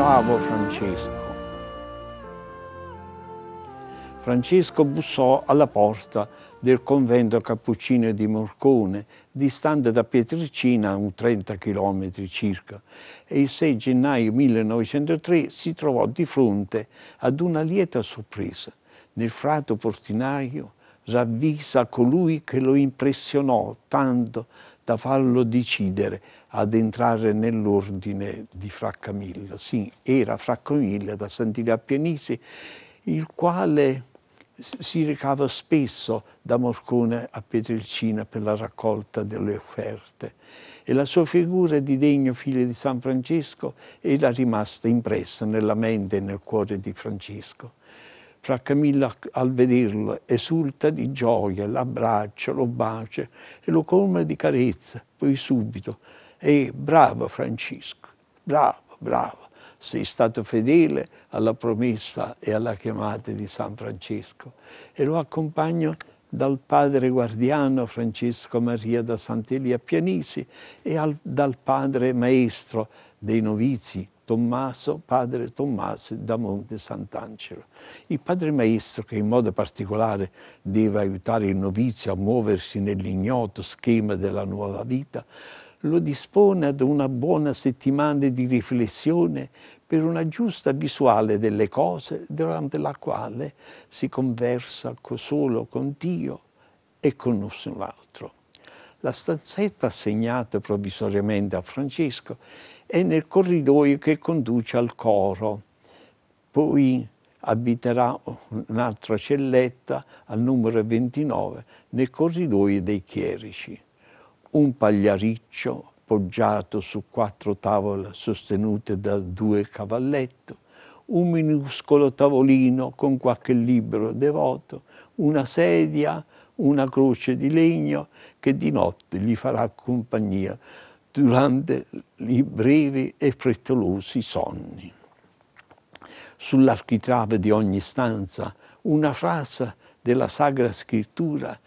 bravo Francesco. Francesco bussò alla porta del convento cappuccino di Morcone, distante da Pietricina un 30 km circa, e il 6 gennaio 1903 si trovò di fronte ad una lieta sorpresa. Nel frato portinaio ravvisa colui che lo impressionò tanto da farlo decidere ad entrare nell'ordine di Camillo. Sì, era Fraccamilla da Sant'Ilia Pianisi, il quale si recava spesso da Morcone a Pietrelcina per la raccolta delle offerte e la sua figura di degno figlio di San Francesco era rimasta impressa nella mente e nel cuore di Francesco. Fra Camilla al vederlo esulta di gioia, l'abbraccia, lo bacia e lo colma di carezza, poi subito. E eh, bravo Francesco, bravo, bravo, sei stato fedele alla promessa e alla chiamata di San Francesco. E lo accompagno dal padre guardiano Francesco Maria da Sant'Elia Pianisi e al, dal padre maestro dei novizi Tommaso, padre Tommaso da Monte Sant'Angelo. Il padre maestro che in modo particolare deve aiutare il novizio a muoversi nell'ignoto schema della nuova vita, lo dispone ad una buona settimana di riflessione per una giusta visuale delle cose durante la quale si conversa solo con Dio e con nessun altro. La stanzetta assegnata provvisoriamente a Francesco e nel corridoio che conduce al coro. Poi abiterà un'altra celletta al numero 29 nel corridoio dei chierici. Un pagliariccio poggiato su quattro tavole sostenute da due cavalletto, un minuscolo tavolino con qualche libro devoto, una sedia, una croce di legno che di notte gli farà compagnia durante i brevi e frettolosi sonni. Sull'architrave di ogni stanza una frase della Sacra Scrittura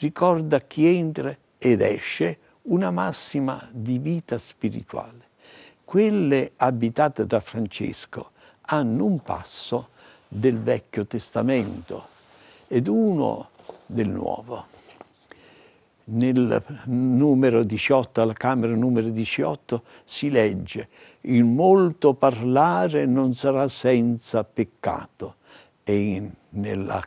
ricorda chi entra ed esce una massima di vita spirituale. Quelle abitate da Francesco hanno un passo del Vecchio Testamento ed uno del Nuovo nel numero 18, alla Camera numero 18, si legge «Il molto parlare non sarà senza peccato» e in, nella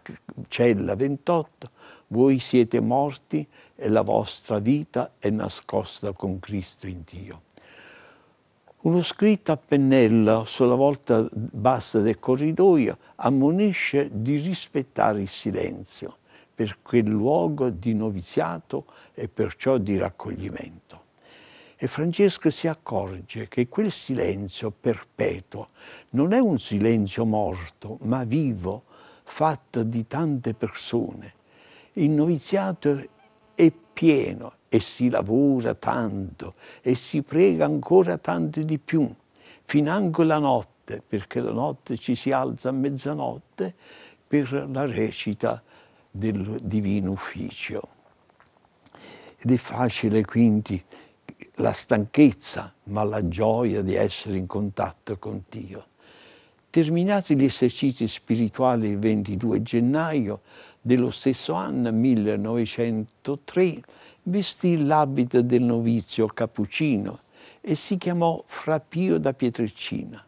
cella 28 «Voi siete morti e la vostra vita è nascosta con Cristo in Dio». Uno scritto a pennello sulla volta bassa del corridoio ammonisce di rispettare il silenzio per quel luogo di noviziato e perciò di raccoglimento. E Francesco si accorge che quel silenzio perpetuo non è un silenzio morto, ma vivo, fatto di tante persone. Il noviziato è pieno e si lavora tanto e si prega ancora tanto di più, financo la notte, perché la notte ci si alza a mezzanotte per la recita del divino ufficio. Ed è facile quindi la stanchezza, ma la gioia di essere in contatto con Dio. Terminati gli esercizi spirituali il 22 gennaio dello stesso anno 1903, vestì l'abito del novizio cappuccino e si chiamò Fra Pio da Pietricina,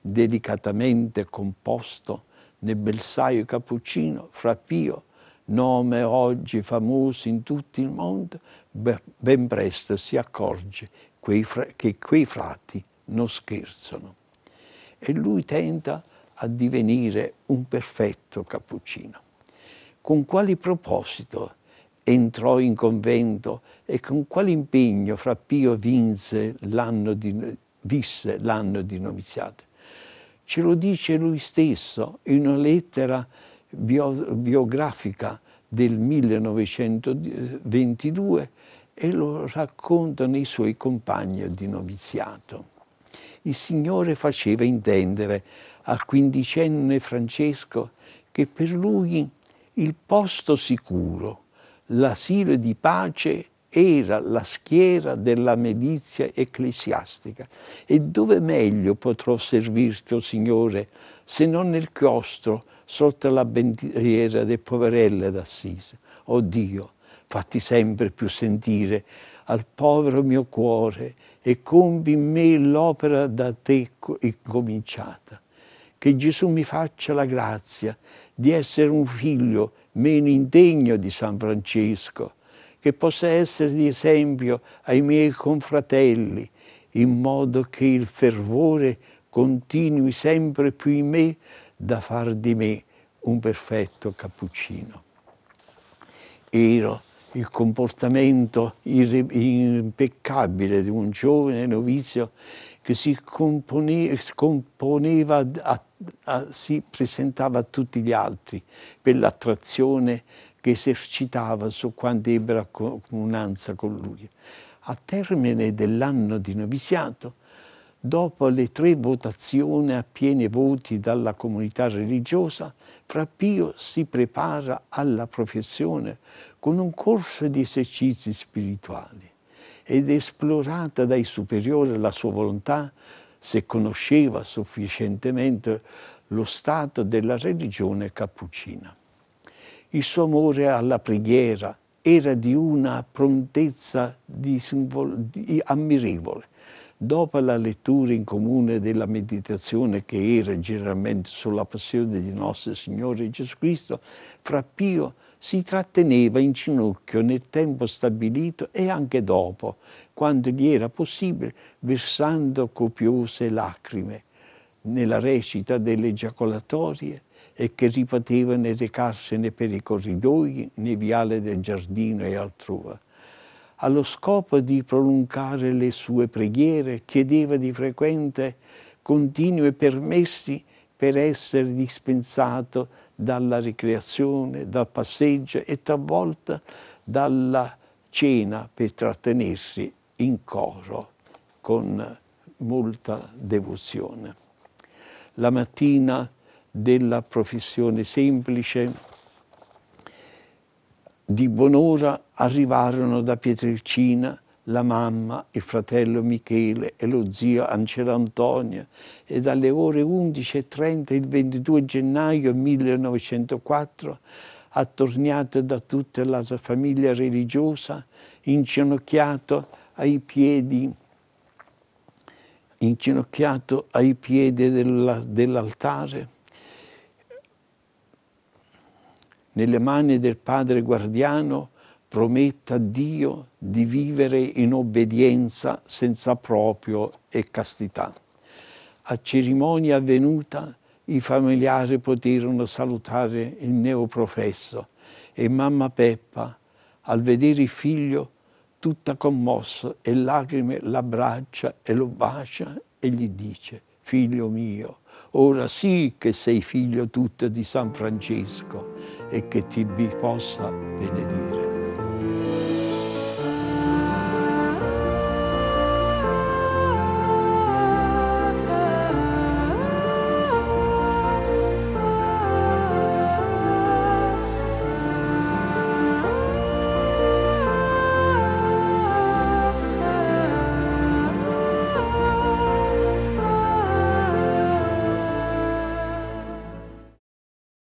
delicatamente composto nel belsaio cappuccino Fra Pio nome oggi famoso in tutto il mondo, ben presto si accorge che quei frati non scherzano. E lui tenta a divenire un perfetto cappuccino. Con quale proposito entrò in convento e con quale impegno fra Pio vinse di, visse l'anno di noviziato? Ce lo dice lui stesso in una lettera bio, biografica del 1922 e lo raccontano i suoi compagni di noviziato. Il Signore faceva intendere al quindicenne Francesco che per lui il posto sicuro, l'asilo di pace, era la schiera della milizia ecclesiastica. E dove meglio potrò servirti, o oh Signore, se non nel chiostro sotto la bandiera del poverello d'Assisi. Oh Dio, fatti sempre più sentire al povero mio cuore e compi in me l'opera da te incominciata. Che Gesù mi faccia la grazia di essere un figlio meno indegno di San Francesco, che possa essere di esempio ai miei confratelli, in modo che il fervore continui sempre più in me da far di me un perfetto cappuccino. Ero il comportamento impeccabile di un giovane novizio che si componeva, componeva a, a, si presentava a tutti gli altri per l'attrazione che esercitava su quanti ebbero comunanza con lui. A termine dell'anno di noviziato dopo le tre votazioni a pieni voti dalla comunità religiosa, Fra Pio si prepara alla professione con un corso di esercizi spirituali ed esplorata dai superiori la sua volontà se conosceva sufficientemente lo stato della religione cappuccina. Il suo amore alla preghiera era di una prontezza di, di ammirevole dopo la lettura in comune della meditazione che era generalmente sulla passione di nostro Signore Gesù Cristo, fra Pio si tratteneva in ginocchio nel tempo stabilito e anche dopo, quando gli era possibile, versando copiose lacrime nella recita delle giacolatorie e che ripeteva nel recarsene per i corridoi, nei viale del giardino e altrove allo scopo di prolungare le sue preghiere, chiedeva di frequente continui permessi per essere dispensato dalla ricreazione, dal passeggio e talvolta dalla cena per trattenersi in coro con molta devozione. La mattina della professione semplice di buon'ora arrivarono da Pietrelcina la mamma, il fratello Michele e lo zio Ancelo Antonio e dalle ore 11.30 il 22 gennaio 1904, attorniato da tutta la famiglia religiosa, inginocchiato ai piedi, inginocchiato ai piedi dell'altare, nelle mani del Padre guardiano, prometta a Dio di vivere in obbedienza senza proprio e castità. A cerimonia avvenuta i familiari poterono salutare il neoprofesso e mamma Peppa, al vedere il figlio, tutta commossa e lacrime l'abbraccia e lo bacia e gli dice, figlio mio, ora sì che sei figlio tutto di San Francesco e che ti possa benedire.